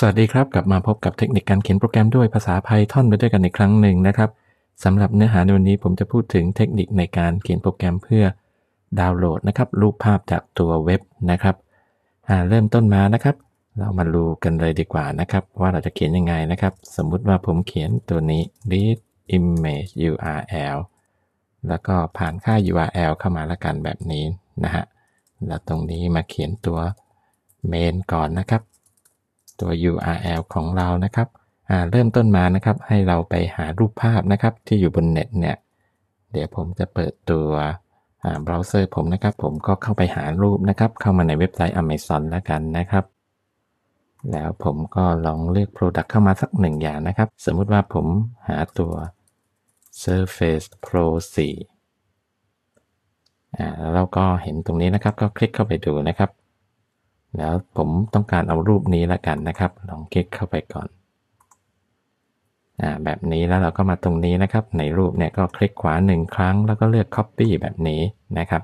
สวัสดีครับกลับ มาพบกับเทคนิคการเขียนโปรแกรมด้วยภาษาไพทอนมไปด้วยกันในครั้งหนึ่งนะครับสำหรับเนื้อหาในวันนี้ผมจะพูดถึงเทคนิคในการเขียนโปรแกรมเพื่อดาวน์โหลดนะครับ รูปภาพจากตัวเว็บนะครับเริ่มต้นมานะครับ เรามาดูกันเลยดีกว่านะครับ ว่าเราจะเขียนยังไงนะครับ สมมุติว่าผมเขียนตัวนี้ read image URL แล้วก็ผ่านค่า URL เข้ามาละกันแบบนี้นะฮะแล้วตรงนี้มาเขียนตัว main ก่อนนะครับตัว URL ของเรานะครับ เริ่มต้นมานะครับ ให้เราไปหารูปภาพ นะครับ ที่อยู่บนเน็ต เนี่ย เดี๋ยวผมจะเปิดตัวเบราว์เซอร์ผม นะครับ ผมก็เข้าไปหารูปนะครับ เข้ามาในเว็บไซต์ Amazon แล้วกันนะครับ แล้วผมก็ลองเลือก Product เข้ามาสักหนึ่งอย่างนะครับ สมมุติว่าผมหาตัว Surface Pro 4อ่า แล้วเราก็เห็นตรงนี้นะครับ ก็คลิกเข้าไปดูนะครับแล้วผมต้องการเอารูปนี้ละกันนะครับ ลองคลิกเข้าไปก่อนอ่าแบบนี้แล้วเราก็มาตรงนี้นะครับ ในรูปเนี่ยก็คลิกขวาหนึ่งครั้ง แล้วก็เลือก Copy แบบนี้นะครับ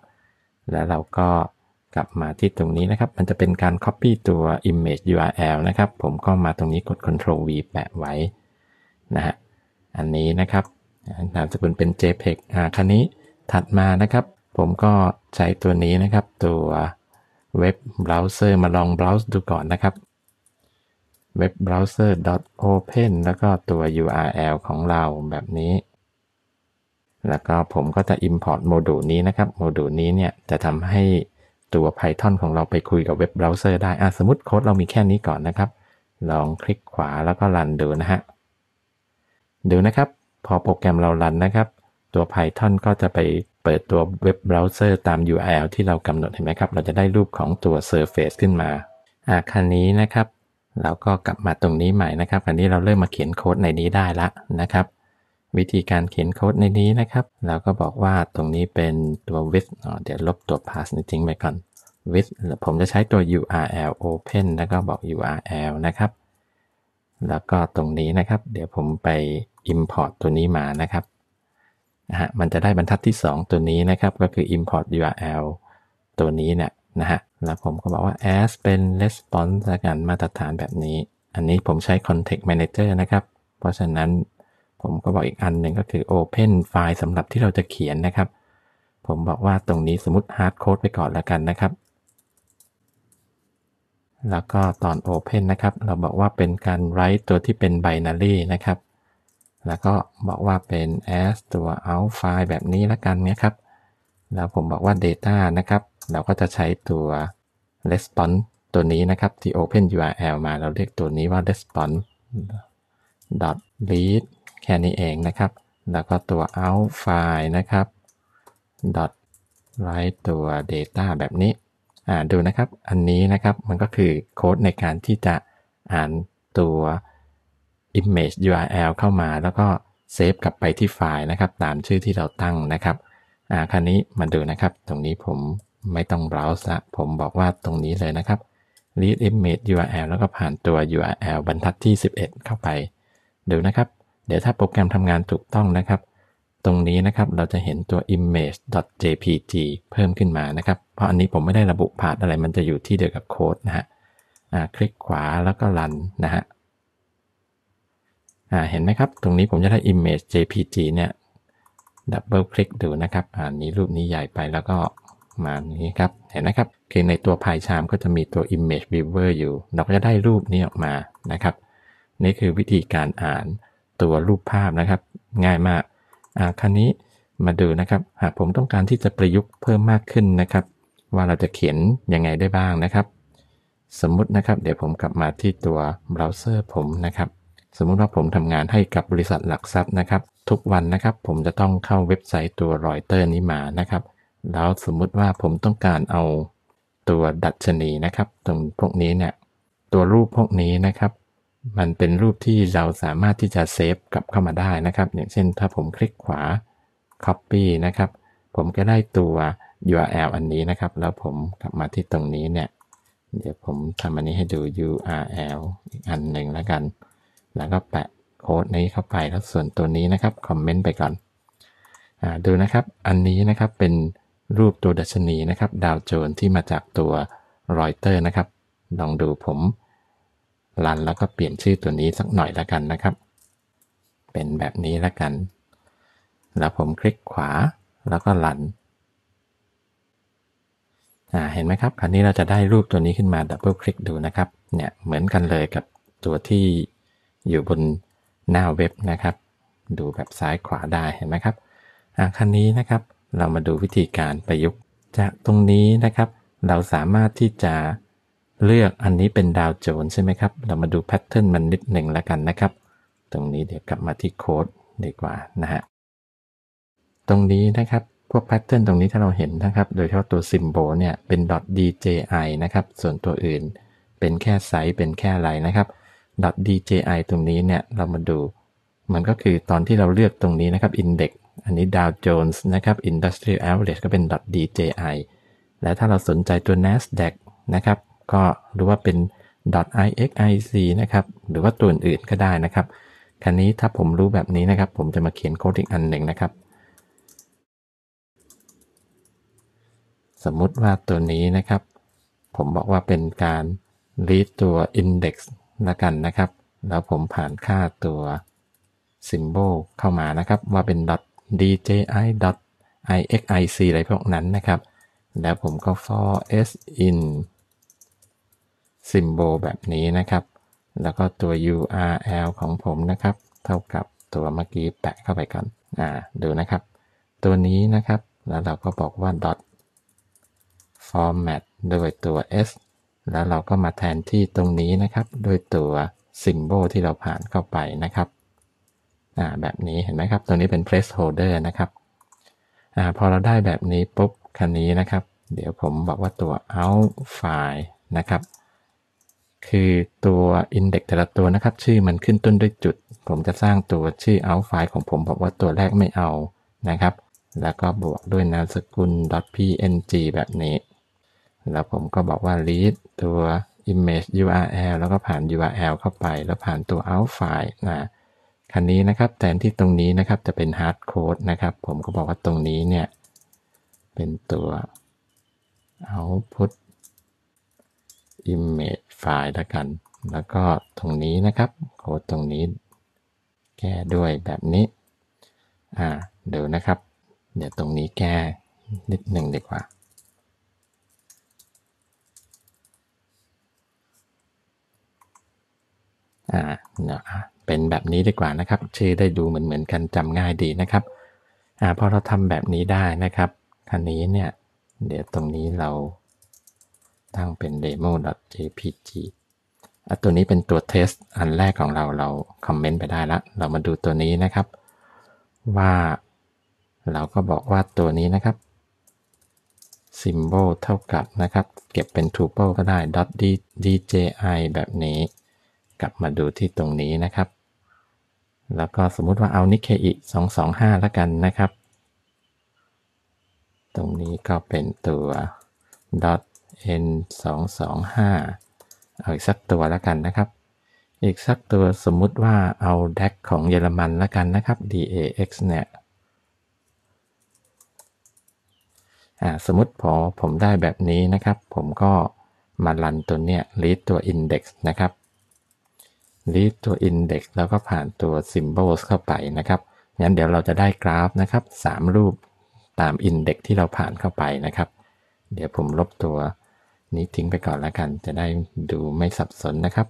แล้วเราก็กลับมาที่ตรงนี้นะครับ มันจะเป็นการ Copy ตัว image URL นะครับ ผมก็มาตรงนี้กด Ctrl V แปะไว้นะฮะอันนี้นะครับนามสกุลเป็น JPEG อ่าคันนี้ถัดมานะครับ ผมก็ใช้ตัวนี้นะครับตัวเว็บเบราว์เซอร์มาลองเบราว์ดูก่อนนะครับเว็บเบราว์เซอร์ .open แล้วก็ตัว URL ของเราแบบนี้ แล้วก็ผมก็จะ import โมดูลนี้นะครับโมดูลนี้เนี่ยจะทำให้ตัว Python ของเราไปคุยกับเว็บเบราว์เซอร์ได้อะสมมติโค้ดเรามีแค่นี้ก่อนนะครับ ลองคลิกขวาแล้วก็รันดูนะฮะดูนะครับพอโปรแกรมเรารันนะครับ ตัว Python ก็จะไปเปิดตัวเว็บเบราว์เซอร์ตาม URL ที่เรากำหนดเห็นไหมครับ เราจะได้รูปของตัว Surface ขึ้นมาอาคันนี้นะครับ เราก็กลับมาตรงนี้ใหม่นะครับคันนี้เราเริ่มมาเขียนโค้ดในนี้ได้ละนะครับ วิธีการเขียนโค้ดในนี้นะครับ เราก็บอกว่าตรงนี้เป็นตัว width เดี๋ยวลบตัว pass นี้ทิ้งไปก่อน width ผมจะใช้ตัว URL open แล้วก็บอก URL นะครับ แล้วก็ตรงนี้นะครับ เดี๋ยวผมไป import ตัวนี้มานะครับะฮะมันจะได้บรรทัดที่ 2 ตัวนี้นะครับ ก็คือ import URL ตัวนี้เนี่ยนะฮะแล้วผมก็บอกว่า as เป็น response ละกันมาตรฐานแบบนี้ อันนี้ผมใช้ context manager นะครับ เพราะฉะนั้นผมก็บอกอีกอันหนึ่งก็คือ open file สำหรับที่เราจะเขียนนะครับ ผมบอกว่าตรงนี้สมมติ hard code ไปก่อนละกันนะครับ แล้วก็ตอน open นะครับ เราบอกว่าเป็นการ write ตัวที่เป็น binary นะครับแล้วก็บอกว่าเป็น as ตัว out file แบบนี้ละกันนะครับ แล้วผมบอกว่า data นะครับ เราก็จะใช้ตัว response ตัวนี้นะครับ ที่ open url มา เราเรียกตัวนี้ว่า response dot read แค่นี้เองนะครับ แล้วก็ตัว out file นะครับ dot write ตัว data แบบนี้ อ่าดูนะครับ อันนี้นะครับมันก็คือโค้ดในการที่จะอ่านตัว image URL เข้ามาแล้วก็เซฟกลับไปที่ไฟล์นะครับ ตามชื่อที่เราตั้งนะครับอ่าคราวนี้มาดูนะครับ ตรงนี้ผมไม่ต้อง browse ละผมบอกว่าตรงนี้เลยนะครับ read image URL แล้วก็ผ่านตัว URL บรรทัดที่ 11 เข้าไปดูนะครับ เดี๋ยวถ้าโปรแกรมทำงานถูกต้องนะครับ ตรงนี้นะครับเราจะเห็นตัว image.jpg เพิ่มขึ้นมานะครับ เพราะอันนี้ผมไม่ได้ระบุพาธอะไรมันจะอยู่ที่เดียวกับโค้ดนะฮะคลิกขวาแล้วก็รันนะฮะเห็นไหมครับตรงนี้ผมจะได้ image jpg เนี่ยดับเบิลคลิกดูนะครับ อ่านี้รูปนี้ใหญ่ไปแล้วก็มานี้ครับ เห็นไหมครับคือในตัวพายชามก็จะมีตัว image viewer อยู่เราก็จะได้รูปนี้ออกมานะครับ นี่คือวิธีการอ่านตัวรูปภาพนะครับง่ายมากอ่าคราวนี้มาดูนะครับ หากผมต้องการที่จะประยุกต์เพิ่มมากขึ้นนะครับ ว่าเราจะเขียนยังไงได้บ้างนะครับ สมมุตินะครับ เดี๋ยวผมกลับมาที่ตัวเบราว์เซอร์ผมนะครับสมมุติว่าผมทำงานให้กับบริษัทหลักทรัพย์นะครับ ทุกวันนะครับผมจะต้องเข้าเว็บไซต์ตัวรอยเตอร์นี้มานะครับ แล้วสมมุติว่าผมต้องการเอาตัวดัชนีนะครับตรงพวกนี้เนี่ย ตัวรูปพวกนี้นะครับ มันเป็นรูปที่เราสามารถที่จะเซฟกลับเข้ามาได้นะครับ อย่างเช่นถ้าผมคลิกขวา Copy นะครับ ผมก็ได้ตัว URL อันนี้นะครับ แล้วผมกลับมาที่ตรงนี้เนี่ย เดี๋ยวผมทำอันนี้ให้ดู URL อีกอันหนึ่งแล้วกันแล้วก็แปะโค้ดนี้เข้าไปแล้วส่วนตัวนี้นะครับ คอมเมนต์ไปก่อนอดูนะครับ อันนี้นะครับเป็นรูปตัวดัชนีนะครับ ดาวโจนที่มาจากตัวรอยเตอร์นะครับ ลองดูผมรันแล้วก็เปลี่ยนชื่อตัวนี้สักหน่อยละกันนะครับ เป็นแบบนี้ละกัน แล้วผมคลิกขวาแล้วก็รันเห็นไหมครับ คราวนี้เราจะได้รูปตัวนี้ขึ้นมา ดับเบิลคลิกดูนะครับ เนี่ยเหมือนกันเลยกับตัวที่อยู่บนหน้าเว็บนะครับ ดูแบบซ้ายขวาได้เห็นไหมครับอคันนี้นะครับเรามาดูวิธีการประยุกต์จากตรงนี้นะครับ เราสามารถที่จะเลือกอันนี้เป็นดาวโจนใช่ไหมครับ เรามาดูแพทเทิร์นมันนิดหนึ่งแล้วกันนะครับ ตรงนี้เดี๋ยวกลับมาที่โค้ดดีกว่านะฮะตรงนี้นะครับพวกแพทเทิร์นตรงนี้ถ้าเราเห็นนะครับ โดยเฉพาะตัวซิมโบลเนี่ยเป็น .dji นะครับ ส่วนตัวอื่นเป็นแค่ไซส์เป็นแค่อะไรนะครับ .dji ตรงนี้เนี่ย เรามาดูมันก็คือตอนที่เราเลือกตรงนี้นะครับ Index อันนี้ Dow Jones นะครับ Industrial Average ก็เป็น .dji และถ้าเราสนใจตัว NASDAQ นะครับก็รู้ว่าเป็น .ixic นะครับ หรือว่าตัวอื่นก็ได้นะครับคันนี้ถ้าผมรู้แบบนี้นะครับ ผมจะมาเขียนโค้ดอีกอันหนึ่งนะครับ สมมุติว่าตัวนี้นะครับ ผมบอกว่าเป็นการ read ตัว index ละกันนะครับ แล้วผมผ่านค่าตัวสิมโบลเข้ามานะครับ ว่าเป็น .dji .ixic อะไรพวกนั้นนะครับ แล้วผมก็ for s in symbol แบบนี้นะครับ แล้วก็ตัว url ของผมนะครับ เท่ากับตัวเมื่อกี้แปะเข้าไปก่อน อ่าดูนะครับ ตัวนี้นะครับแล้วเราก็บอกว่า dot format โดยตัว s แล้วเราก็มาแทนที่ตรงนี้นะครับด้วยตัวสิมโบลที่เราผ่านเข้าไปนะครับอ่าแบบนี้เห็นไหมครับตัวนี้เป็น placeholder นะครับอ่าพอเราได้แบบนี้ปุ๊บคันนี้นะครับ เดี๋ยวผมบอกว่าตัว out file นะครับ คือตัว index แต่ละตัวนะครับ ชื่อมันขึ้นต้นด้วยจุด ผมจะสร้างตัวชื่อ out file ของผมบอกว่าตัวแรกไม่เอานะครับ แล้วก็บวกด้วยนามสกุล .png แบบนี้แล้วผมก็บอกว่า read ตัว image URL แล้วก็ผ่าน URL เข้าไป แล้วผ่านตัว out file นะ คันนี้นะครับแทนที่ตรงนี้นะครับจะเป็น hard code นะครับ ผมก็บอกว่าตรงนี้เนี่ยเป็นตัว output image file ละกัน แล้วก็ตรงนี้นะครับโค้ดตรงนี้แก้ด้วยแบบนี้ อ่าเดี๋ยวนะครับเดี๋ยวตรงนี้แก้นิดหนึ่งดีกว่าอ่าเนะาเป็นแบบนี้ดีกว่านะครับ ชื่อได้ดูเหมือนเหมือนกันจำง่ายดีนะครับ อ่าพอเราทำแบบนี้ได้นะครับคันนี้เนี่ย เดี๋ยวตรงนี้เราตั้งเป็น demo.jpg อตัวนี้เป็นตัวเทสอันแรกของเรา เราคอมเมนต์ไปได้ละ เรามาดูตัวนี้นะครับ ว่า เราก็บอกว่าตัวนี้นะครับ symbol เท่ากับนะครับ เก็บเป็น tuple ก็ได้ .dji แบบนี้กลับมาดูที่ตรงนี้นะครับ แล้วก็สมมุติว่าเอานิเคอิสอห้าแล้วกันนะครับ ตรงนี้ก็เป็นตัว n ห้าเอาอีกสักตัวแล้วกันนะครับ อีกสักตัวสมมุติว่าเอาแดกของเยอรมันแล้วกันนะครับ DAX เนี่ยสมมติพอผมได้แบบนี้นะครับ ผมก็มาลันตัวเนี้ยล e a d ตัว index นะครับลิ a ตัวอิด็กซ์แล้วก็ผ่านตัวซิมโบลส์เข้าไปนะครับ งั้นเดี๋ยวเราจะได้กราฟนะครับ 3 รูปตามอิด็กซ์ที่เราผ่านเข้าไปนะครับ เดี๋ยวผมลบตัวนี้ทิ้งไปก่อนแล้วกัน จะได้ดูไม่สับสนนะครับ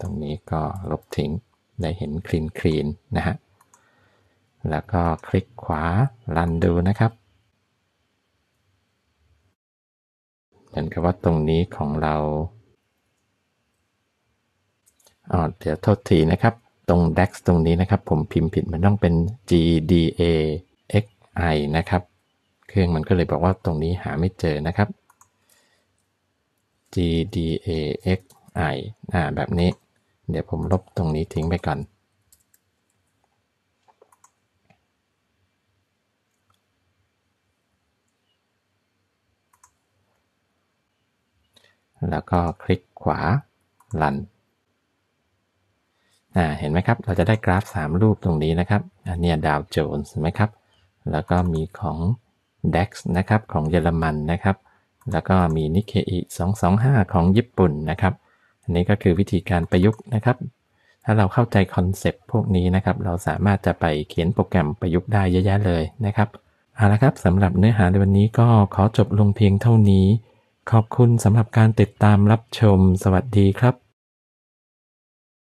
ตรงนี้ก็ลบทิ้ง ได้เห็นคลีนคลีนนะฮะแล้วก็คลิกขวาลันดูนะครับเหมือนกับว่าตรงนี้ของเราอ๋อเดี๋ยวโทษทีนะครับ ตรง DAX ตรงนี้นะครับ ผมพิมพ์ผิดมันต้องเป็น GDA XI นะครับ เครื่องมันก็เลยบอกว่าตรงนี้หาไม่เจอนะครับ GDA XI อ่าแบบนี้ เดี๋ยวผมลบตรงนี้ทิ้งไปก่อน แล้วก็คลิกขวาลันเห็นไหมครับ เราจะได้กราฟ 3 รูปตรงนี้นะครับอันนี้ดาวโจนส์ไหมครับ แล้วก็มีของ DAX นะครับ ของเยอรมันนะครับ แล้วก็มีนิเคอิ225 ของญี่ปุ่นนะครับ อันนี้ก็คือวิธีการประยุกต์นะครับ ถ้าเราเข้าใจคอนเซปต์พวกนี้นะครับ เราสามารถจะไปเขียนโปรแกรมประยุกต์ได้เยอะๆเลยนะครับ เอาละครับสำหรับเนื้อหาในวันนี้ก็ขอจบลงเพียงเท่านี้ ขอบคุณสำหรับการติดตามรับชม สวัสดีครับ